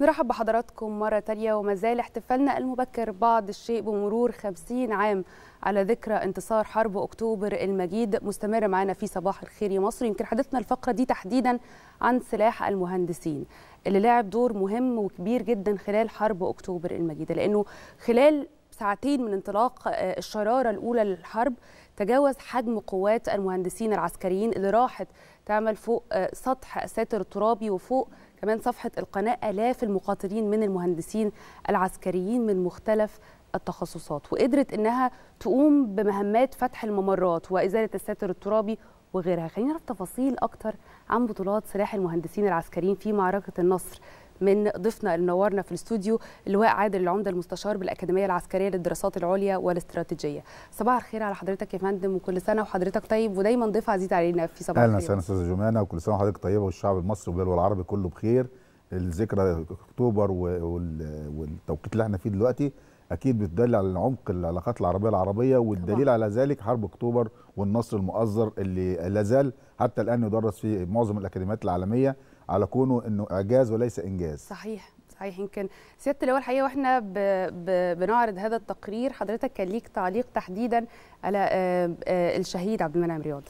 نرحب بحضراتكم مرة تانية وما زال احتفالنا المبكر بعض الشيء بمرور 50 عام على ذكرى انتصار حرب أكتوبر المجيد مستمر معنا في صباح الخير يا مصر يمكن حدثنا الفقرة دي تحديدا عن سلاح المهندسين اللي لعب دور مهم وكبير جدا خلال حرب أكتوبر المجيدة لأنه خلال ساعتين من انطلاق آه، الشرارة الأولى للحرب تجاوز حجم قوات المهندسين العسكريين اللي راحت تعمل فوق آه، سطح ساتر الترابي وفوق كمان صفحة القناة آلاف المقاتلين من المهندسين العسكريين من مختلف التخصصات وقدرت إنها تقوم بمهمات فتح الممرات وإزالة الساتر الترابي وغيرها خلينا نعرف تفاصيل أكتر عن بطولات سلاح المهندسين العسكريين في معركة النصر من ضيفنا اللي نورنا في الاستوديو اللواء عادل العمده المستشار بالاكاديميه العسكريه للدراسات العليا والاستراتيجيه صباح الخير على حضرتك يا فندم وكل سنه وحضرتك طيب ودايما ضيف عزيز علينا في صباح الخير اهلا وسهلا استاذه جمانه وكل سنه وحضرتك طيبه والشعب المصري والبلد والعربي كله بخير الذكرى اكتوبر والتوقيت اللي احنا فيه دلوقتي اكيد بتدل على عمق العلاقات العربيه العربيه والدليل طبعا. على ذلك حرب اكتوبر والنصر المؤزر اللي لا زال حتى الان يدرس في معظم الاكاديميات العالميه على كونه انه اعجاز وليس انجاز صحيح صحيح يمكن سياده اللواء الحقيقه واحنا ب... ب... بنعرض هذا التقرير حضرتك كان ليك تعليق تحديدا على آه، آه، الشهيد عبد المنعم رياض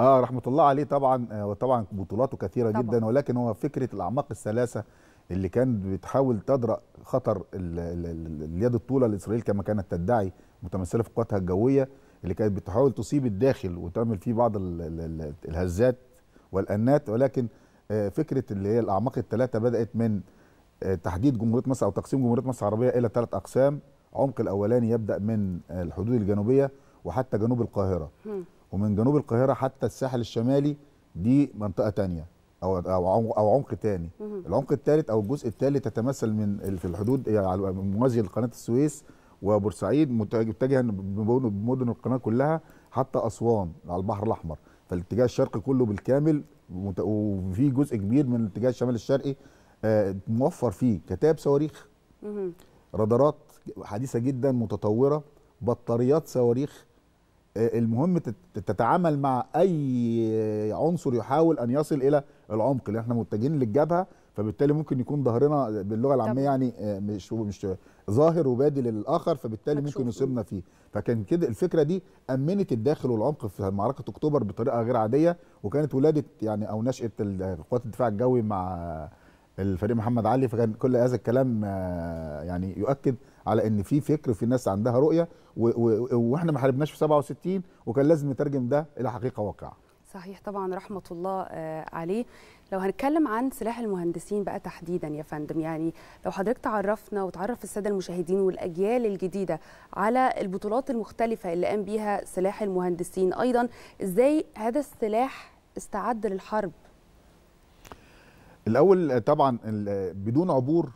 اه رحمه الله عليه طبعا آه، وطبعا بطولاته كثيره طبعا. جدا ولكن هو فكره الاعماق الثلاثه اللي كانت بتحاول تدرأ خطر اليد الطوله لاسرائيل كما كانت تدعي متمثله في قواتها الجويه اللي كانت بتحاول تصيب الداخل وتعمل فيه بعض الهزات والانات ولكن آه، فكره اللي هي الاعماق الثلاثه بدات من آه، تحديد جمهوريه مصر او تقسيم جمهوريه مصر العربيه الى ثلاث اقسام عمق الاولاني يبدا من آه، الحدود الجنوبيه وحتى جنوب القاهره ومن جنوب القاهره حتى الساحل الشمالي دي منطقه ثانيه او او او عمق ثاني العمق الثالث او الجزء الثالث يتمثل من في الحدود يعني موازي لقناه السويس وبورسعيد متجها بمدن القناه كلها حتى اسوان على البحر الاحمر فالاتجاه الشرقي كله بالكامل وفي جزء كبير من الاتجاه الشمال الشرقي آه، موفر فيه كتاب صواريخ رادارات حديثه جدا متطوره بطاريات صواريخ آه، المهم تتعامل مع اي عنصر يحاول ان يصل الى العمق اللي احنا متجهين للجبهه فبالتالي ممكن يكون ظهرنا باللغه العاميه يعني آه، مش مش ظاهر وبادي للاخر فبالتالي ممكن يصيبنا فيه فكان كده الفكره دي امنت الداخل والعمق في معركه اكتوبر بطريقه غير عاديه وكانت ولاده يعني او نشاه قوات الدفاع الجوي مع الفريق محمد علي فكان كل هذا الكلام آه، يعني يؤكد على ان في فكر في ناس عندها رؤيه واحنا ما حاربناش في 67 وكان لازم نترجم ده الى حقيقه واقعه صحيح طبعا رحمة الله آه، عليه لو هنتكلم عن سلاح المهندسين بقى تحديدا يا فندم يعني لو حضرتك تعرفنا وتعرف السادة المشاهدين والأجيال الجديدة على البطولات المختلفة اللي قام بيها سلاح المهندسين أيضا إزاي هذا السلاح استعد للحرب الأول آه، طبعا آه، بدون عبور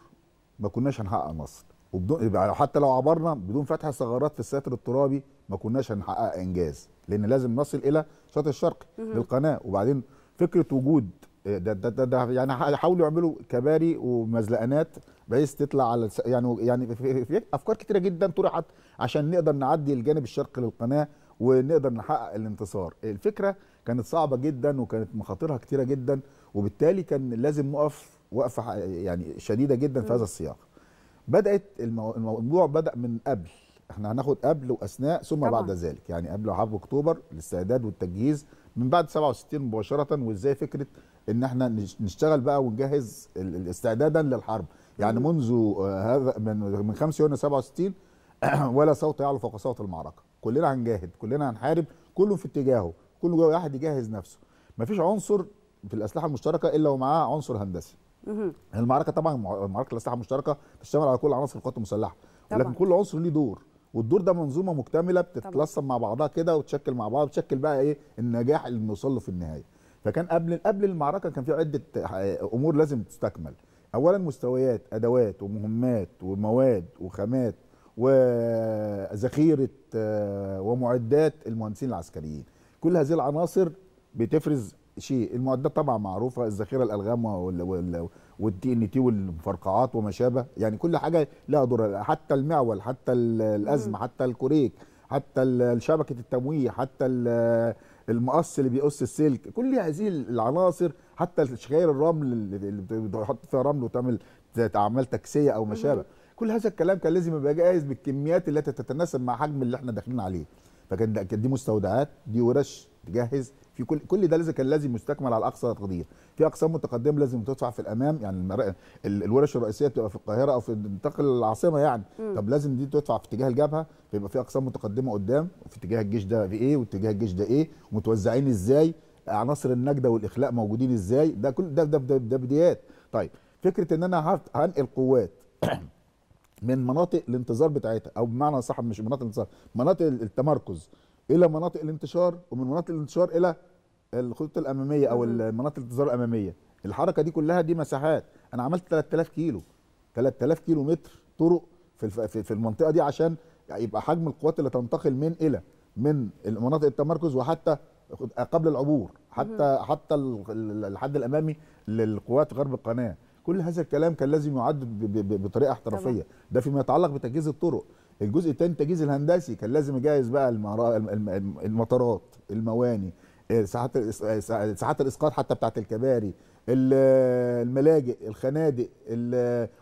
ما كناش هنحقق مصر وبدون حتى لو عبرنا بدون فتح ثغرات في الساتر الترابي ما كناش هنحقق انجاز لان لازم نصل الى شاطئ الشرق للقناه وبعدين فكره وجود آه، ده ده ده, ده يعني حاولوا يعملوا كباري ومزلقانات بحيث تطلع على يعني يعني في افكار كتيره جدا طرحت عشان نقدر نعدي الجانب الشرقي للقناه ونقدر نحقق الانتصار الفكره كانت صعبه جدا وكانت مخاطرها كتيره جدا وبالتالي كان لازم نقف وقفه يعني شديده جدا في هذا السياق بدات الموضوع بدا من قبل احنا هناخد قبل واثناء ثم طبعا. بعد ذلك يعني قبل عرض اكتوبر الاستعداد والتجهيز من بعد 67 مباشره وازاي فكره ان احنا نشتغل بقى ونجهز استعدادا للحرب يعني منذ هذا من من 5 يونيو 67 ولا صوت يعلو فوق صوت المعركه كلنا هنجاهد كلنا هنحارب كله في اتجاهه كل واحد يجهز نفسه مفيش عنصر في الاسلحه المشتركه الا ومعاه عنصر هندسي المعركه طبعا معركه الاسلحه المشتركه تشتمل على كل عناصر القوات المسلحه ولكن كل عنصر ليه دور والدور ده منظومه مكتمله بتتلصم مع بعضها كده وتشكل مع بعض بتشكل بقى ايه النجاح اللي بنوصل له في النهايه فكان قبل قبل المعركه كان في عده آه، امور لازم تستكمل اولا مستويات ادوات ومهمات ومواد وخامات وذخيره آه، ومعدات المهندسين العسكريين كل هذه العناصر بتفرز شيء المعدات طبعا معروفه الذخيره الالغام والدي ان تي والمفرقعات وما شابه يعني كل حاجه لها دورها حتى المعول حتى الازمه حتى الكوريك حتى شبكه التمويه حتى المقص اللي بيقص السلك كل هذه العناصر حتى الشغير الرمل اللي بيحط فيها رمل وتعمل اعمال تكسيه او ما شابه كل هذا الكلام كان لازم يبقى جاهز بالكميات التي تتناسب مع حجم اللي احنا داخلين عليه فكان دي مستودعات دي ورش تجهز في كل كل ده لازم كان لازم يستكمل على اقصى تقدير في اقسام متقدمه لازم تدفع في الامام يعني الورش الرئيسيه بتبقى في القاهره او في تنتقل العاصمه يعني م. طب لازم دي تدفع في اتجاه الجبهه فيبقى في اقسام متقدمه قدام وفي اتجاه الجيش ده في ايه واتجاه الجيش ده ايه ومتوزعين ازاي عناصر النجده والاخلاء موجودين ازاي ده كل ده ده, ده, ده بدايات طيب فكره ان انا هنقل قوات من مناطق الانتظار بتاعتها او بمعنى صح مش مناطق الانتظار مناطق التمركز الى مناطق الانتشار ومن مناطق الانتشار الى الخطوط الاماميه او مناطق الانتظار الاماميه الحركه دي كلها دي مساحات انا عملت 3000 كيلو 3000 كيلو متر طرق في في المنطقه دي عشان يبقى حجم القوات اللي تنتقل من الى من مناطق التمركز وحتى قبل العبور حتى حتى الحد الامامي للقوات غرب القناه كل هذا الكلام كان لازم يعد بطريقه احترافيه ده فيما يتعلق بتجهيز الطرق الجزء الثاني التجهيز الهندسي كان لازم يجهز بقى المطارات المواني آه، ساحات آه، ساحات الاسقاط حتى بتاعه الكباري الملاجئ الخنادق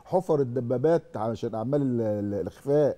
حفر الدبابات عشان اعمال الاخفاء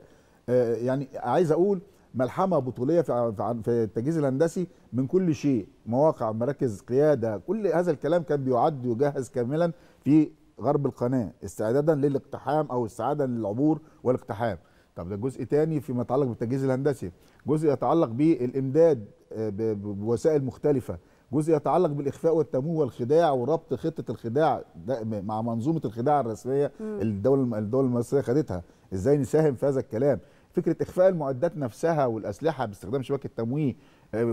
آه، يعني عايز اقول ملحمه بطوليه في التجهيز الهندسي من كل شيء مواقع مراكز قياده كل هذا الكلام كان بيعد يجهز كاملا في غرب القناه استعدادا للاقتحام او استعدادا للعبور والاقتحام طب ده جزء تاني فيما يتعلق بالتجهيز الهندسي جزء يتعلق بالامداد آه، بوسائل مختلفه جزء يتعلق بالاخفاء والتمويه والخداع وربط خطه الخداع ده مع منظومه الخداع الرسميه الدوله الدول المصريه خدتها ازاي نساهم في هذا الكلام فكره اخفاء المعدات نفسها والاسلحه باستخدام شبكه تمويه آه،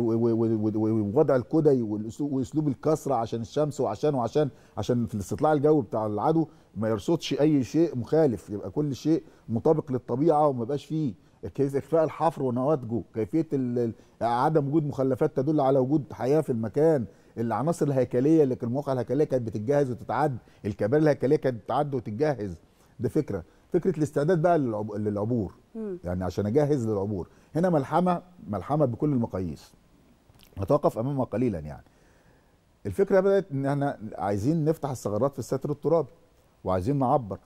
ووضع الكدي واسلوب الكسره عشان الشمس وعشان وعشان عشان في الاستطلاع الجوي بتاع العدو ما يرصدش اي شيء مخالف يبقى كل شيء مطابق للطبيعه وما يبقاش فيه كيفيه اخفاء الحفر ونواتجه كيفيه عدم وجود مخلفات تدل على وجود حياه في المكان العناصر الهيكليه اللي المواقع الهيكليه كانت بتتجهز وتتعد الكباري الهيكليه كانت بتتعد وتتجهز ده فكره فكره الاستعداد بقى للعبور م. يعني عشان اجهز للعبور هنا ملحمه ملحمه بكل المقاييس نتوقف امامها قليلا يعني الفكره بدات ان احنا عايزين نفتح الثغرات في الستر الترابي وعايزين نعبر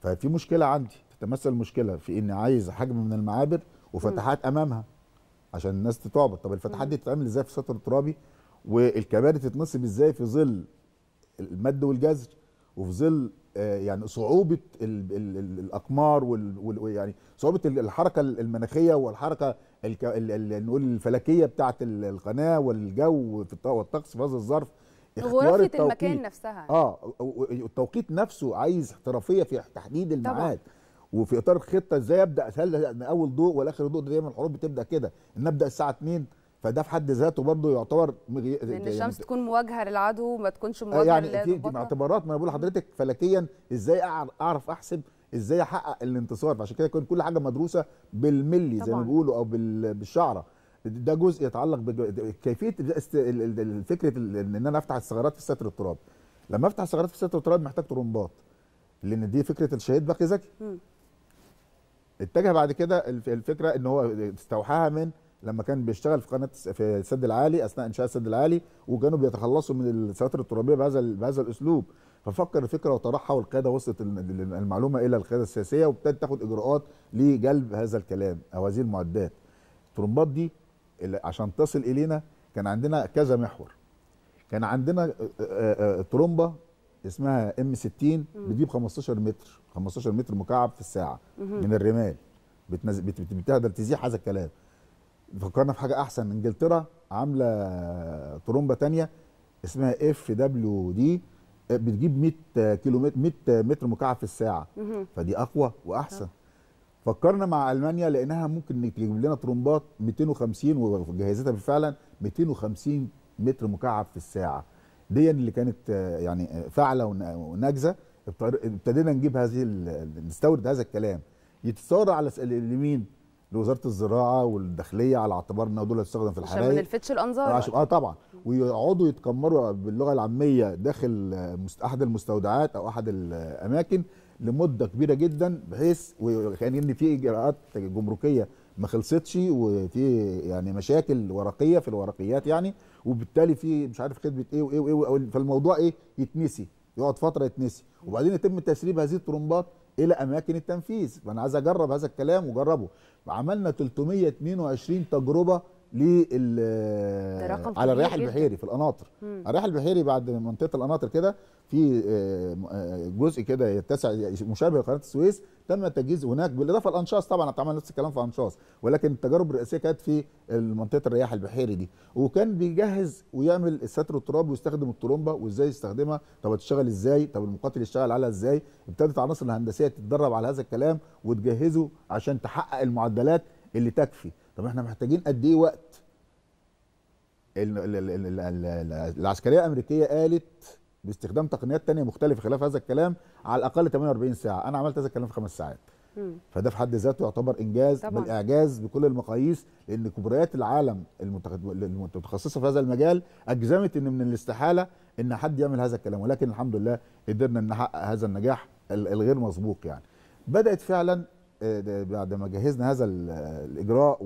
ففي مشكله عندي تتمثل المشكله في اني عايز حجم من المعابر وفتحات م. امامها عشان الناس تتعبر طب الفتحات دي تتعمل ازاي في الستر الترابي والكباري تتنصب ازاي في ظل المد والجزر وفي ظل آه، يعني صعوبه الاقمار ويعني صعوبه الحركه المناخيه والحركه نقول الفلكيه بتاعه القناه والجو والطقس في هذا الظرف غرفه التوقيت المكان نفسها اه التوقيت نفسه عايز احترافيه في تحديد الميعاد وفي اطار الخطه ازاي ابدا هل اول ضوء ولا اخر ضوء دايما الحروب بتبدا كده ان ابدا الساعه 2 فده في حد ذاته برضه يعتبر مغي... ان يعني الشمس تكون مواجهه للعدو ما تكونش آه، مواجهه يعني في معتبرات ما انا بقول لحضرتك فلكيا ازاي اعرف احسب ازاي احقق الانتصار فعشان كده كل حاجه مدروسه بالملي زي ما بيقولوا او بالشعره ده جزء يتعلق بكيفيه فكره ان انا افتح الثغرات في ستر التراب لما افتح الثغرات في ستر التراب محتاج طرمبات لان دي فكره الشهيد بقي ذكي اتجه بعد كده الفكره ان هو استوحاها من لما كان بيشتغل في قناه في السد العالي اثناء انشاء السد العالي وكانوا بيتخلصوا من السواتر الترابيه بهذا بهذا الاسلوب ففكر الفكره وطرحها والقياده وصلت المعلومه الى القياده السياسيه وابتدت تاخد اجراءات لجلب هذا الكلام او هذه المعدات الترمبات دي عشان تصل الينا كان عندنا كذا محور كان عندنا ترمبه اسمها ام 60 بتجيب 15 متر 15 متر مكعب في الساعه من الرمال بتهدر تزيح هذا الكلام فكرنا في حاجه احسن انجلترا عامله ترومبه ثانيه اسمها اف دبليو دي بتجيب 100 كيلو 100 متر مكعب في الساعه فدي اقوى واحسن فكرنا مع المانيا لانها ممكن تجيب لنا ترومبات 250 وجهزتها فعلا 250 متر مكعب في الساعه دي اللي كانت يعني فعلة وناجزه ابتدينا نجيب هذه نستورد هذا الكلام يتصور على اليمين لوزاره الزراعه والداخليه على اعتبار ان دول هتستخدم في الحرايق عشان ما نلفتش الانظار عشان اه طبعا ويقعدوا يتكمروا باللغه العاميه داخل احد المستودعات او احد الاماكن لمده كبيره جدا بحيث يعني ان في اجراءات جمركيه ما خلصتش وفي يعني مشاكل ورقيه في الورقيات يعني وبالتالي في مش عارف خدمه ايه وايه وايه فالموضوع ايه يتنسي يقعد فتره يتنسي وبعدين يتم تسريب هذه الطرمبات الى اماكن التنفيذ فانا عايز اجرب هذا الكلام وجربه عملنا 322 تجربه لل على الرياح البحيري في القناطر الرياح البحيري بعد منطقه القناطر كده في آه، آه، جزء كده يتسع مشابه لقناه السويس تم تجهيز هناك بالاضافه لانشاص طبعا اتعمل نفس الكلام في انشاص ولكن التجارب الرئيسيه كانت في منطقه الرياح البحيري دي وكان بيجهز ويعمل الستر الترابي ويستخدم الطرمبه وازاي يستخدمها طب هتشتغل ازاي طب المقاتل يشتغل عليها ازاي ابتدت العناصر الهندسيه تتدرب على هذا الكلام وتجهزه عشان تحقق المعدلات اللي تكفي طب احنا محتاجين قد ايه وقت العسكريه الامريكيه قالت باستخدام تقنيات تانية مختلفه خلاف هذا الكلام على الاقل 48 ساعه انا عملت هذا الكلام في خمس ساعات فده في حد ذاته يعتبر انجاز طبعا. بل اعجاز بكل المقاييس لان كبريات العالم المتخصصه في هذا المجال اجزمت ان من الاستحاله ان حد يعمل هذا الكلام ولكن الحمد لله قدرنا نحقق هذا النجاح الغير مسبوق يعني بدات فعلا بعد ما جهزنا هذا الاجراء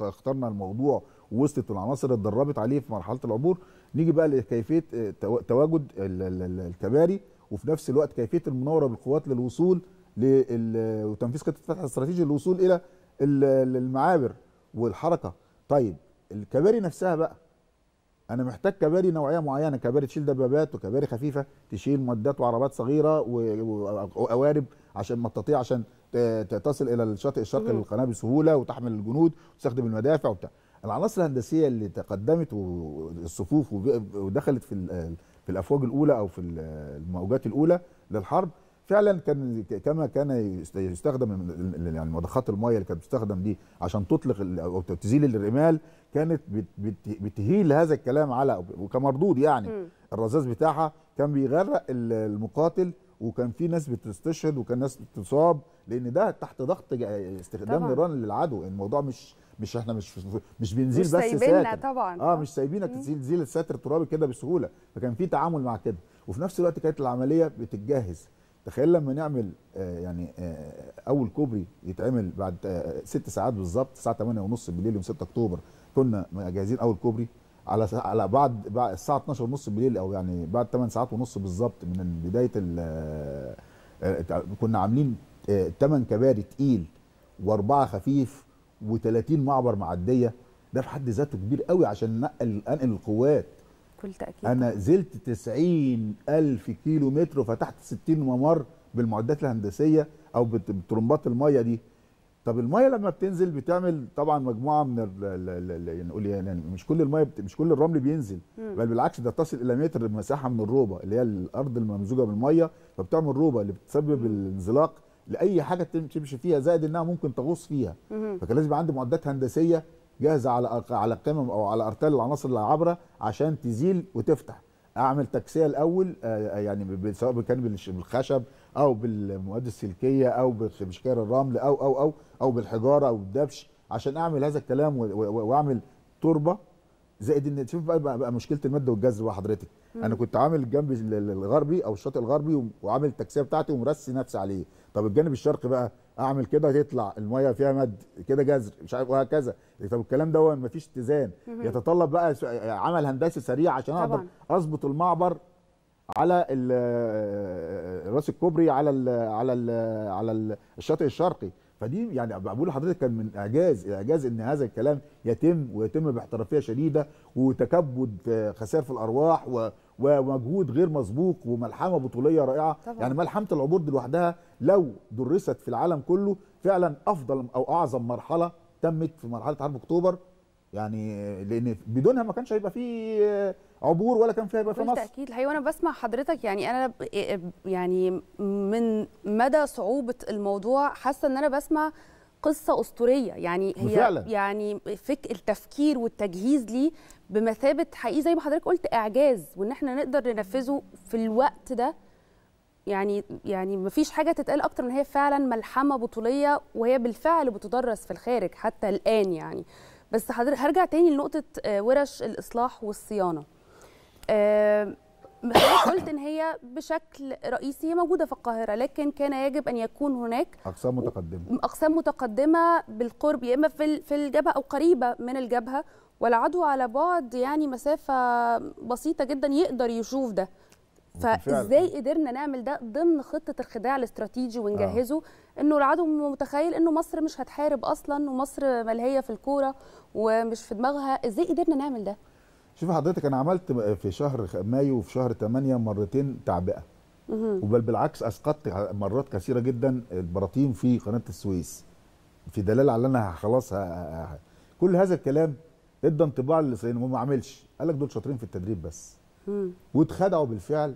واخترنا الموضوع ووصلت العناصر اتدربت عليه في مرحله العبور نيجي بقى لكيفيه تواجد الكباري وفي نفس الوقت كيفيه المناوره بالقوات للوصول وتنفيذ خطه الفتح الاستراتيجي للوصول الى المعابر والحركه طيب الكباري نفسها بقى انا محتاج كباري نوعيه معينه كباري تشيل دبابات وكباري خفيفه تشيل معدات وعربات صغيره وقوارب عشان مطاطيه عشان تصل الى الشاطئ الشرقي للقناه بسهوله وتحمل الجنود وتستخدم المدافع وبتاع العناصر الهندسيه اللي تقدمت والصفوف ودخلت في في الافواج الاولى او في الموجات الاولى للحرب فعلا كان كما كان يستخدم يعني مضخات الميه اللي كانت بتستخدم دي عشان تطلق او تزيل الرمال كانت بتهيل هذا الكلام على وكمردود يعني الرذاذ بتاعها كان بيغرق المقاتل وكان في ناس بتستشهد وكان ناس بتصاب لان ده تحت ضغط استخدام نيران للعدو الموضوع مش مش احنا مش مش بنزيل مش بس ساتر طبعا اه مش سايبينك تزيل الساتر الترابي كده بسهوله فكان في تعامل مع كده وفي نفس الوقت كانت العمليه بتتجهز تخيل لما نعمل آه يعني آه اول كوبري يتعمل بعد آه, آه، ست ساعات بالظبط الساعه 8:30 بالليل يوم 6 اكتوبر كنا مجهزين اول كوبري على على بعد الساعه 12 ونص بالليل او يعني بعد 8 ساعات ونص بالظبط من بدايه آه، آه، كنا عاملين 8 آه، كباري تقيل واربعه خفيف و30 معبر معديه ده في حد ذاته كبير قوي عشان نقل انقل القوات كل تاكيد انا زلت 90 الف كيلو متر وفتحت 60 ممر بالمعدات الهندسيه او بترمبات الميه دي طب الميه لما بتنزل بتعمل طبعا مجموعه من يعني نقول إيه، يعني مش كل الميه بت... مش كل الرمل بينزل بل بالعكس ده تصل الى متر مساحه من الروبه اللي هي الارض الممزوجه بالميه فبتعمل روبه اللي بتسبب الانزلاق لاي حاجه تمشي فيها زائد انها ممكن تغوص فيها فكان لازم يبقى عندي معدات هندسيه جاهزه على على القمم او على ارتال العناصر العابره عشان تزيل وتفتح اعمل تكسيه الاول آه، آه، يعني سواء كان بالخشب او بالمواد السلكيه او بمشكار الرمل او او او او بالحجاره او بالدبش عشان اعمل هذا الكلام واعمل تربه زائد ان تشوف بقى, بقى مشكله الماده والجذر بقى حضرتك مم. انا كنت عامل الجنب الغربي او الشاطئ الغربي وعامل التكسيه بتاعتي ومرسي نفسي عليه طب الجانب الشرقي بقى اعمل كده تطلع الميه فيها مد كده جذر مش عارف وهكذا طب الكلام ده مفيش اتزان يتطلب بقى عمل هندسي سريع عشان اقدر اظبط المعبر على راس الكوبري على الـ على الـ على الشاطئ الشرقي فدي يعني بقول لحضرتك كان من اعجاز اعجاز ان هذا الكلام يتم ويتم باحترافيه شديده وتكبد خسائر في الارواح و ومجهود غير مسبوق وملحمه بطوليه رائعه طبعا. يعني ملحمه العبور لوحدها لو درست في العالم كله فعلا افضل او اعظم مرحله تمت في مرحله حرب اكتوبر يعني لان بدونها ما كانش هيبقى في عبور ولا كان في هيبقى في مصر بالتاكيد الحقيقه وانا بسمع حضرتك يعني انا إيه، إيه، يعني من مدى صعوبه الموضوع حاسه ان انا بسمع قصه اسطوريه يعني هي بفعلا. يعني فك التفكير والتجهيز ليه بمثابه حقيقي زي ما حضرتك قلت اعجاز وان احنا نقدر ننفذه في الوقت ده يعني يعني ما فيش حاجه تتقال اكتر من هي فعلا ملحمه بطوليه وهي بالفعل بتدرس في الخارج حتى الان يعني بس حضرتك هرجع تاني لنقطه آه، ورش الاصلاح والصيانه آه، قلت ان هي بشكل رئيسي هي موجوده في القاهره لكن كان يجب ان يكون هناك اقسام متقدمه اقسام متقدمه بالقرب يا اما في في الجبهه او قريبه من الجبهه والعدو على بعد يعني مسافه بسيطه جدا يقدر يشوف ده فازاي قدرنا نعمل ده ضمن خطه الخداع الاستراتيجي ونجهزه آه. انه العدو متخيل انه مصر مش هتحارب اصلا ومصر ملهيه في الكوره ومش في دماغها ازاي قدرنا نعمل ده شوف حضرتك انا عملت في شهر مايو وفي شهر 8 مرتين تعبئه وبل بالعكس اسقطت مرات كثيره جدا البراطيم في قناه السويس في دلاله على انها خلاص كل هذا الكلام ادى انطباع للاسرائيليين ما عملش قال لك دول شاطرين في التدريب بس واتخدعوا بالفعل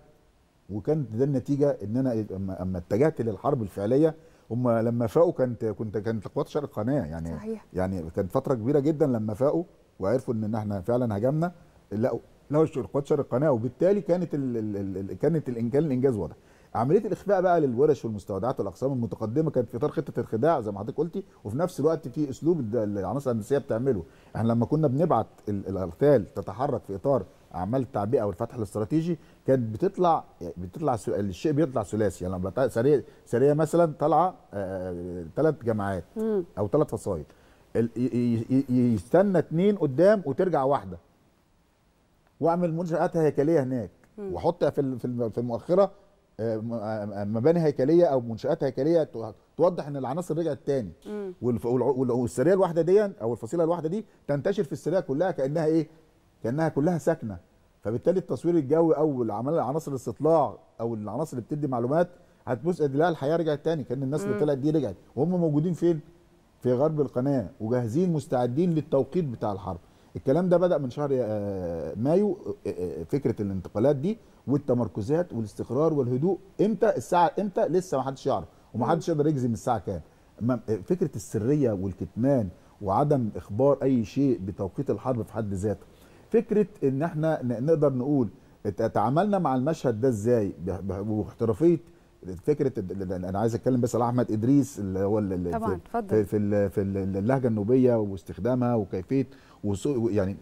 وكانت ده النتيجه ان انا اما اتجهت للحرب الفعليه هم لما فاقوا كانت كنت كانت قوات شرق القناه يعني صحيح. يعني كانت فتره كبيره جدا لما فاقوا وعرفوا ان احنا فعلا هجمنا لقوا لقوا اخوات شرق القناه وبالتالي كانت الـ الـ الـ كانت الانجاز الانجاز واضح عمليه الاخفاء بقى للورش والمستودعات والاقسام المتقدمه كانت في اطار خطه الخداع زي ما حضرتك قلتي وفي نفس الوقت في اسلوب العناصر الهندسيه بتعمله احنا لما كنا بنبعت الاغتال تتحرك في اطار اعمال التعبئه والفتح الاستراتيجي كانت بتطلع بتطلع الشيء بيطلع ثلاثي يعني لما سريه سريه مثلا طالعه ثلاث آه، آه، جماعات او ثلاث فصائل يستنى اثنين قدام وترجع واحده واعمل منشات هيكليه هناك واحط في في المؤخره آه، مباني هيكليه او منشات هيكليه توضح ان العناصر رجعت تاني والسريه الواحده دي او الفصيله الواحده دي تنتشر في السريه كلها كانها ايه كانها كلها ساكنه فبالتالي التصوير الجوي او العمل عناصر الاستطلاع او العناصر اللي بتدي معلومات هتبص ادلاء الحياه رجعت تاني كان الناس اللي طلعت دي رجعت وهم موجودين فين؟ في غرب القناه وجاهزين مستعدين للتوقيت بتاع الحرب الكلام ده بدا من شهر آه، مايو آه، آه، فكره الانتقالات دي والتمركزات والاستقرار والهدوء امتى الساعه امتى لسه ما حدش يعرف وما حدش يقدر يجزم الساعه كام فكره السريه والكتمان وعدم اخبار اي شيء بتوقيت الحرب في حد ذاته فكره ان احنا نقدر نقول تعاملنا مع المشهد ده ازاي باحترافيه فكره انا عايز اتكلم بس على احمد ادريس اللي هو اللي طبعا في, في, في اللهجه النوبيه واستخدامها وكيفيه يعني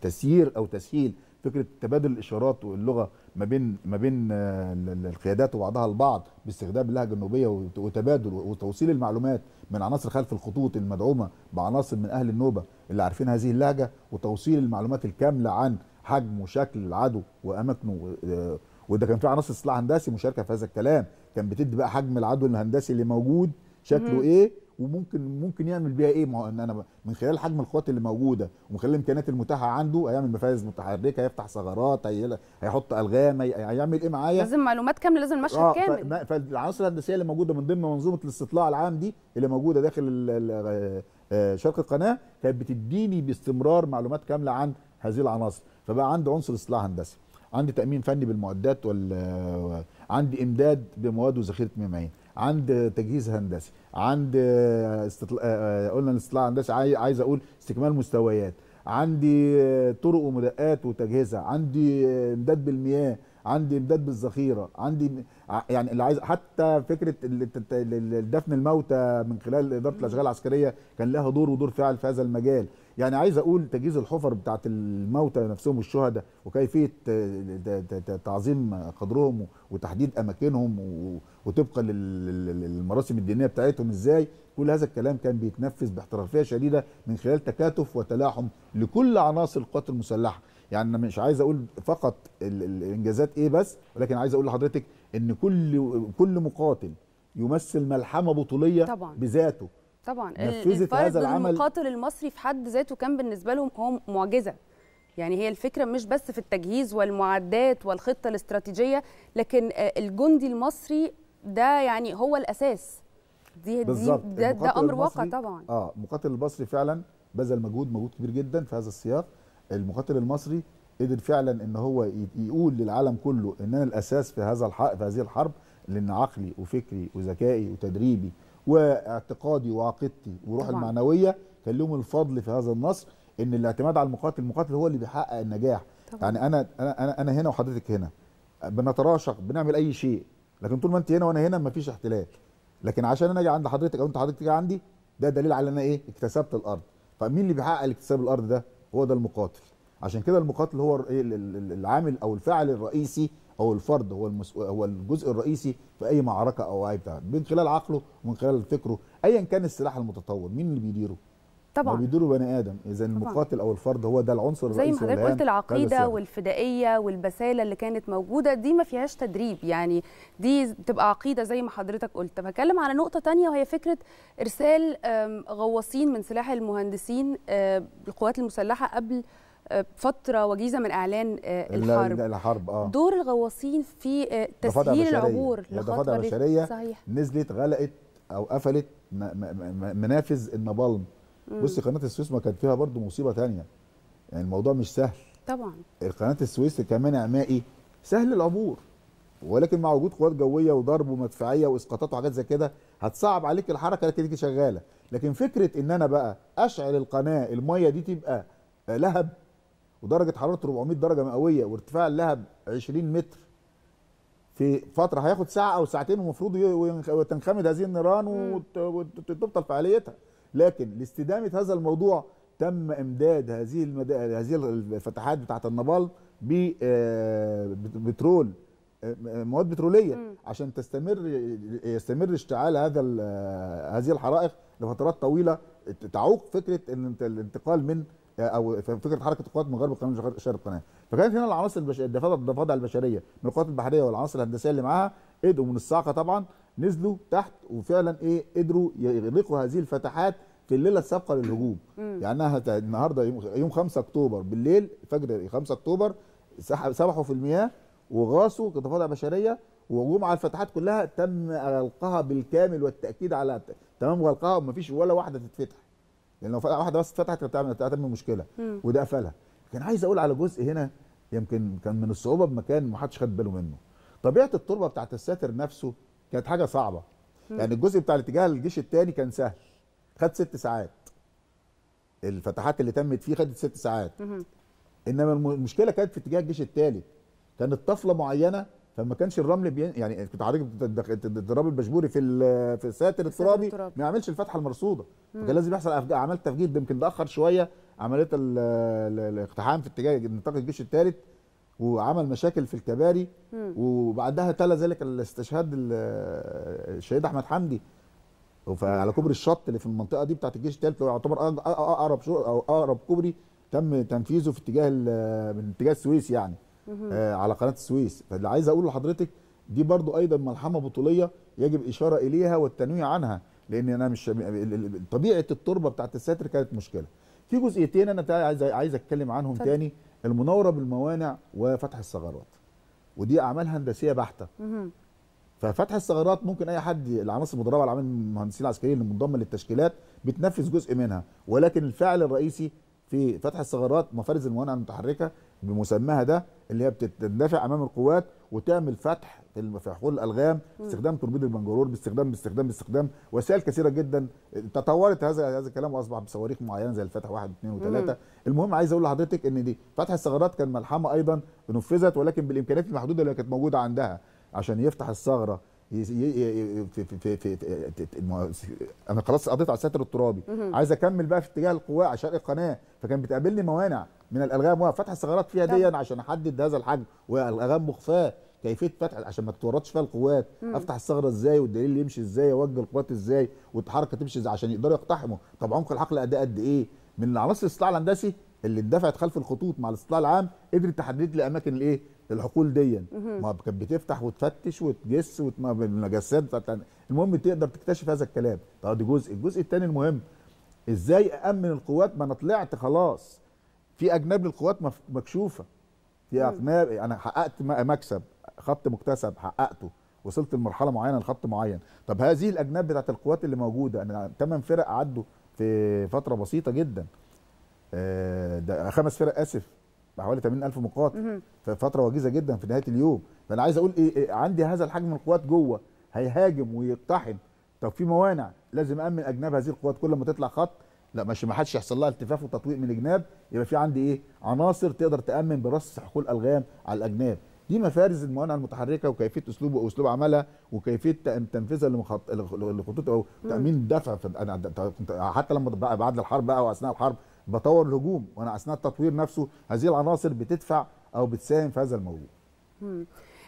تسيير او تسهيل فكره تبادل الاشارات واللغه ما بين ما بين آه، القيادات وبعضها البعض باستخدام اللهجه النوبيه وتبادل وتوصيل المعلومات من عناصر خلف الخطوط المدعومه بعناصر من اهل النوبه اللي عارفين هذه اللهجه وتوصيل المعلومات الكامله عن حجم وشكل العدو واماكنه آه، وده كان في عناصر اصلاح هندسي مشاركه في هذا الكلام كان بتدي بقى حجم العدو الهندسي اللي موجود شكله مم. ايه وممكن ممكن يعمل بيها ايه ما هو ان انا من خلال حجم القوات اللي موجوده ومن خلال الامكانيات المتاحه عنده هيعمل مفاز متحركه هيفتح ثغرات هيحط الغام هيعمل ايه معايا لازم معلومات كامله لازم المشهد آه كامل فالعناصر الهندسيه اللي موجوده من ضمن منظومه الاستطلاع العام دي اللي موجوده داخل آه، آه، شرق القناه كانت بتديني باستمرار معلومات كامله عن هذه العناصر فبقى عندي عنصر اصلاح هندسي عندي تامين فني بالمعدات وال عندي امداد بمواد وذخيره معين عند تجهيز هندسي عند استطلاع آه، آه، قلنا الاستطلاع الهندسي عايز اقول استكمال مستويات عندي طرق ومدقات وتجهيزها عندي امداد بالمياه عندي امداد بالذخيره عندي يعني اللي عايز حتى فكره دفن الموتى من خلال اداره الاشغال العسكريه كان لها دور ودور فاعل في هذا المجال يعني عايز اقول تجهيز الحفر بتاعه الموتى نفسهم الشهداء وكيفيه تعظيم قدرهم وتحديد اماكنهم وطبقا للمراسم الدينيه بتاعتهم ازاي كل هذا الكلام كان بيتنفذ باحترافيه شديده من خلال تكاتف وتلاحم لكل عناصر القوات المسلحه يعني انا مش عايز اقول فقط الانجازات ايه بس ولكن عايز اقول لحضرتك ان كل كل مقاتل يمثل ملحمه بطوليه طبعا. بذاته طبعا آه، نفذت هذا العمل المقاتل المصري في حد ذاته كان بالنسبه لهم هو معجزه يعني هي الفكره مش بس في التجهيز والمعدات والخطه الاستراتيجيه لكن آه، الجندي المصري ده يعني هو الاساس دي بالزبط. دي ده, ده امر واقع طبعا اه المقاتل المصري فعلا بذل مجهود مجهود كبير جدا في هذا السياق المقاتل المصري قدر فعلا ان هو يقول للعالم كله ان انا الاساس في هذا الحق في هذه الحرب لان عقلي وفكري وذكائي وتدريبي واعتقادي وعقيدتي وروح طبعا. المعنويه كان لهم الفضل في هذا النصر ان الاعتماد على المقاتل المقاتل هو اللي بيحقق النجاح طبعا. يعني انا انا انا هنا وحضرتك هنا بنتراشق بنعمل اي شيء لكن طول ما انت هنا وانا هنا مفيش احتلال لكن عشان انا اجي عند حضرتك او انت حضرتك تيجي عندي ده دليل على ان انا ايه اكتسبت الارض فمين اللي بيحقق اكتساب الارض ده هو ده المقاتل عشان كده المقاتل هو العامل او الفاعل الرئيسي او الفرد هو هو الجزء الرئيسي في اي معركه او اي بتاع من خلال عقله ومن خلال فكره ايا كان السلاح المتطور مين اللي بيديره طبعا بيديره بني ادم اذا المقاتل او الفرد هو ده العنصر الرئيسي زي ما حضرتك قلت العقيده والفدائيه والبساله اللي كانت موجوده دي ما فيهاش تدريب يعني دي بتبقى عقيده زي ما حضرتك قلت بتكلم على نقطه تانية وهي فكره ارسال غواصين من سلاح المهندسين آه، القوات المسلحه قبل فتره وجيزه من اعلان آه، الحرب الحرب اه دور الغواصين في آه، تسهيل العبور لخطوه بشريه نزلت غلقت او قفلت منافذ النبالم بصي قناه السويس ما كان فيها برضو مصيبه تانية يعني الموضوع مش سهل طبعا قناه السويس كمان عمائي سهل العبور ولكن مع وجود قوات جويه وضرب ومدفعيه واسقاطات وحاجات زي كده هتصعب عليك الحركه لكن تيجي شغاله لكن فكره ان انا بقى اشعل القناه الميه دي تبقى آه، لهب ودرجه حراره 400 درجه مئويه وارتفاع اللهب 20 متر في فتره هياخد ساعه او ساعتين ومفروض تنخمد هذه النيران وتبطل فعاليتها لكن لاستدامه هذا الموضوع تم امداد هذه هذه الفتحات بتاعه النبال ب آه، بترول آه، مواد بتروليه م. عشان تستمر يستمر اشتعال هذا هذه الحرائق لفترات طويله تعوق فكره الانتقال من او فكره حركه القوات من غرب قناه شرق القناه فكانت هنا العناصر البشريه الضفادع الضفادع البشريه من القوات البحريه والعناصر الهندسيه اللي معاها قدروا من الصاعقه طبعا نزلوا تحت وفعلا ايه قدروا يغلقوا هذه الفتحات في الليله السابقه للهجوم يعني انا النهارده يوم 5 اكتوبر بالليل فجر 5 اكتوبر سبحوا في المياه وغاصوا كضفادع بشريه وهجوم على الفتحات كلها تم غلقها بالكامل والتاكيد على تمام غلقها ومفيش ولا واحده تتفتح لان لو فتحه واحده بس اتفتحت كانت هتعمل مشكله وده قفلها كان عايز اقول على جزء هنا يمكن كان من الصعوبه بمكان ما حدش خد باله منه طبيعه التربه بتاعت الساتر نفسه كانت حاجه صعبه مم. يعني الجزء بتاع الاتجاه للجيش الثاني كان سهل خد ست ساعات الفتحات اللي تمت فيه خدت ست ساعات مم. انما المشكله كانت في اتجاه الجيش الثالث كانت طفله معينه فما كانش الرمل بين يعني كنت حضرتك بتضرب البشبوري في في الساتر الترابي ما يعملش الفتحه المرصوده فكان لازم يحصل اعمال تفجير يمكن تاخر شويه عمليه الاقتحام في اتجاه نطاق الجيش الثالث وعمل مشاكل في الكباري وبعدها تلا ذلك الاستشهاد الشهيد احمد حمدي على كوبري الشط اللي في المنطقه دي بتاعت الجيش الثالث يعتبر اقرب شو او اقرب كوبري تم تنفيذه في اتجاه من اتجاه السويس يعني آه على قناه السويس فاللي عايز اقوله لحضرتك دي برضو ايضا ملحمه بطوليه يجب اشاره اليها والتنويع عنها لان انا مش طبيعه التربه بتاعت الستر كانت مشكله في جزئيتين انا عايز عايز اتكلم عنهم فضل. تاني المناوره بالموانع وفتح الثغرات ودي اعمال هندسيه بحته ففتح الثغرات ممكن اي حد العناصر المدربه العامل المهندسين العسكريين اللي منضمه للتشكيلات بتنفذ جزء منها ولكن الفعل الرئيسي في فتح الثغرات مفارز الموانع المتحركه بمسماها ده اللي هي بتندفع امام القوات وتعمل فتح في حقول الالغام باستخدام توربيد البنجرور باستخدام باستخدام باستخدام وسائل كثيره جدا تطورت هذا هذا الكلام واصبح بصواريخ معينه زي الفتح 1 2 و3 المهم عايز اقول لحضرتك ان دي فتح الثغرات كان ملحمه ايضا نفذت ولكن بالامكانيات المحدوده اللي كانت موجوده عندها عشان يفتح الثغره في في في انا خلاص قضيت على الساتر الترابي عايز اكمل بقى في اتجاه القوات عشان القناه فكان بتقابلني موانع من الالغام وفتح الثغرات فيها دي عشان احدد هذا الحجم والالغام مخفاه كيفيه فتح عشان ما تتورطش فيها القوات مم. افتح الثغره ازاي والدليل يمشي ازاي اوجه القوات ازاي والحركه تمشي ازاي عشان يقدروا يقتحموا طب عمق الحقل ده قد ايه من عناصر الاستطلاع الهندسي اللي اندفعت خلف الخطوط مع الاستطلاع العام قدرت تحدد لي اماكن الايه الحقول دي ما كانت بتفتح وتفتش وتجس والمجسات المهم تقدر تكتشف هذا الكلام طب ده جزء الجزء الثاني المهم ازاي امن القوات ما انا طلعت خلاص في اجنبي للقوات مكشوفه في اجنب انا حققت مكسب خط مكتسب حققته وصلت لمرحله معينه لخط معين طب هذه الاجناب بتاعت القوات اللي موجوده انا ثمان فرق عدوا في فتره بسيطه جدا آه، ده خمس فرق اسف بحوالي 80000 مقاتل في فتره وجيزه جدا في نهايه اليوم فانا عايز اقول إيه،, إيه عندي هذا الحجم من القوات جوه هيهاجم ويقتحم طب في موانع لازم امن اجنب هذه القوات كل ما تطلع خط لا مش ما حدش يحصل لها التفاف وتطويق من الجناب يبقى في عندي ايه عناصر تقدر تامن برص حقول الغام على الاجناب دي مفارز الموانع المتحركه وكيفيه اسلوب واسلوب عملها وكيفيه تنفيذها لمخط... لخطوط او تامين الدفع انا حتى لما بعد الحرب بقى واثناء الحرب بطور الهجوم وانا اثناء التطوير نفسه هذه العناصر بتدفع او بتساهم في هذا الموضوع.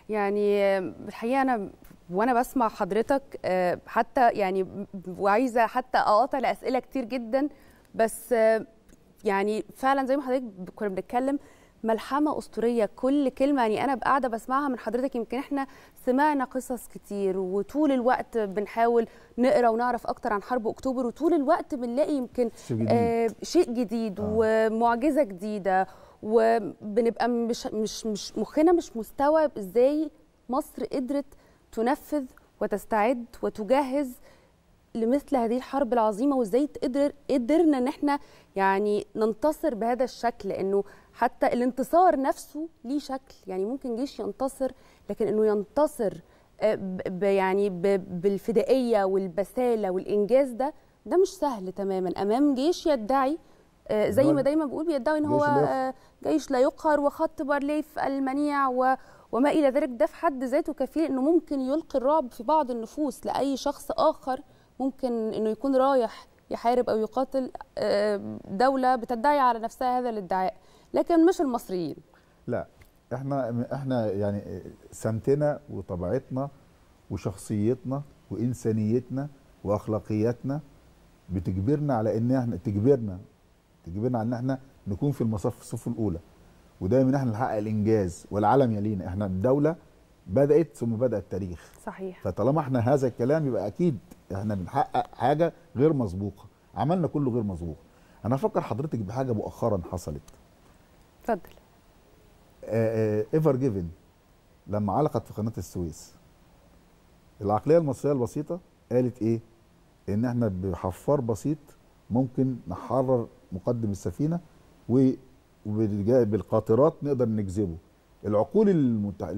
يعني الحقيقه انا وانا بسمع حضرتك آه، حتى يعني وعايزه حتى اقاطع لاسئله كتير جدا بس آه، يعني فعلا زي ما حضرتك كنا بنتكلم ملحمه اسطوريه كل كلمه يعني انا قاعده بسمعها من حضرتك يمكن احنا سمعنا قصص كتير وطول الوقت بنحاول نقرا ونعرف اكتر عن حرب اكتوبر وطول الوقت بنلاقي يمكن جديد. آه شيء جديد آه. ومعجزه جديده وبنبقى مش مش مش مخنا مش مستوعب ازاي مصر قدرت تنفذ وتستعد وتجهز لمثل هذه الحرب العظيمه وازاي قدر قدرنا ان احنا يعني ننتصر بهذا الشكل انه حتى الانتصار نفسه ليه شكل يعني ممكن جيش ينتصر لكن انه ينتصر آه، ب يعني ب بالفدائيه والبساله والانجاز ده ده مش سهل تماما امام جيش يدعي آه، زي ما دايما بقول بيدعوا ان هو جيش لا يقهر وخط بارليف المنيع و وما الى ذلك ده في حد ذاته كفيل انه ممكن يلقي الرعب في بعض النفوس لاي شخص اخر ممكن انه يكون رايح يحارب او يقاتل آه، دوله بتدعي على نفسها هذا الادعاء لكن مش المصريين لا احنا احنا يعني سمتنا وطبيعتنا وشخصيتنا وانسانيتنا واخلاقياتنا بتجبرنا على ان احنا تجبرنا تجبرنا على ان احنا نكون في المصاف الصف الاولى ودايما احنا نحقق الانجاز والعالم يلينا احنا الدوله بدات ثم بدا التاريخ صحيح فطالما احنا هذا الكلام يبقى اكيد احنا بنحقق حاجه غير مسبوقه عملنا كله غير مسبوق انا افكر حضرتك بحاجه مؤخرا حصلت اتفضل ايفر آه، جيفن آه، لما علقت في قناه السويس العقليه المصريه البسيطه قالت ايه ان احنا بحفار بسيط ممكن نحرر مقدم السفينه وبالقاطرات نقدر نجذبه العقول المتع...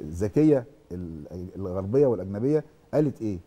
الذكيه الغربيه والاجنبيه قالت ايه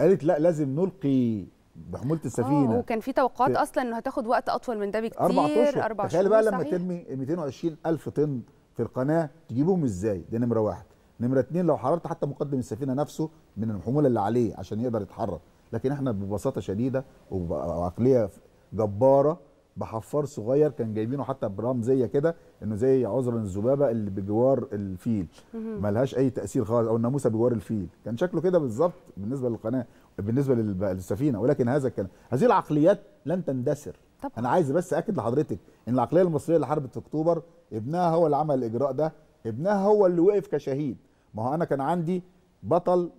قالت لا لازم نلقي بحموله السفينه اه، وكان في توقعات في اصلا انه هتاخد وقت اطول من ده بكتير اربع اشهر أربع تخيل بقى لما صحيح. ترمي 220 الف طن في القناه تجيبهم ازاي ده نمره واحد نمره اتنين لو حررت حتى مقدم السفينه نفسه من الحموله اللي عليه عشان يقدر يتحرك لكن احنا ببساطه شديده وعقليه جباره بحفار صغير كان جايبينه حتى برمزيه كده انه زي عذرا الذبابه اللي بجوار الفيل ملهاش اي تاثير خالص او الناموسه بجوار الفيل كان شكله كده بالظبط بالنسبه للقناه بالنسبه للسفينه ولكن هذا الكلام هذه العقليات لن تندثر طبعا. انا عايز بس اكد لحضرتك ان العقليه المصريه اللي حربت اكتوبر ابنها هو اللي عمل الاجراء ده ابنها هو اللي وقف كشهيد ما هو انا كان عندي بطل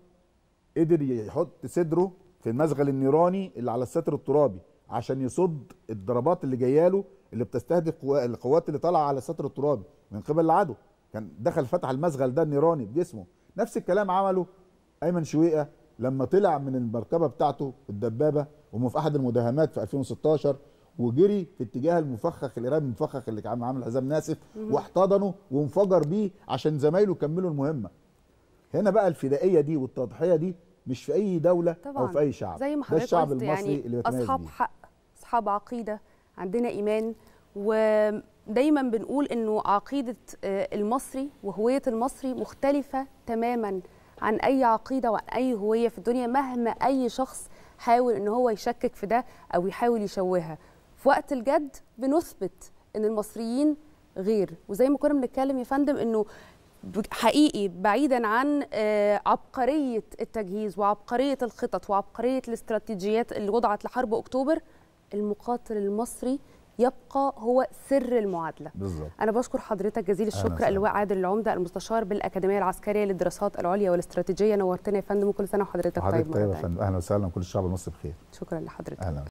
قدر يحط صدره في المزغل النيراني اللي على الستر الترابي عشان يصد الضربات اللي جايه له اللي بتستهدف القوات اللي طالعه على سطر التراب من قبل العدو كان دخل فتح المسغل ده النيراني بجسمه نفس الكلام عمله ايمن شويقه لما طلع من المركبه بتاعته الدبابه وهو في احد المداهمات في 2016 وجري في اتجاه المفخخ الارهابي المفخخ اللي كان عامل حزام ناسف واحتضنه وانفجر بيه عشان زمايله كملوا المهمه هنا بقى الفدائيه دي والتضحيه دي مش في اي دوله طبعاً. او في اي شعب زي ما حضرتك ده الشعب يعني المصري يعني اللي اصحاب حق اصحاب عقيده عندنا ايمان ودايما بنقول انه عقيده آه، المصري وهويه المصري مختلفه تماما عن اي عقيده وعن اي هويه في الدنيا مهما اي شخص حاول ان هو يشكك في ده او يحاول يشوهها في وقت الجد بنثبت ان المصريين غير وزي ما كنا بنتكلم يا فندم انه حقيقي بعيدا عن آه، عبقريه التجهيز وعبقريه الخطط وعبقريه الاستراتيجيات اللي وضعت لحرب اكتوبر المقاتل المصري يبقى هو سر المعادله بالزبط. انا بشكر حضرتك جزيل الشكر اللواء عادل العمده المستشار بالاكاديميه العسكريه للدراسات العليا والاستراتيجيه نورتنا يا فندم وكل سنه وحضرتك طيب حضرتك طيب يا فندم اهلا وسهلا كل الشعب المصري بخير شكرا لحضرتك أهلا.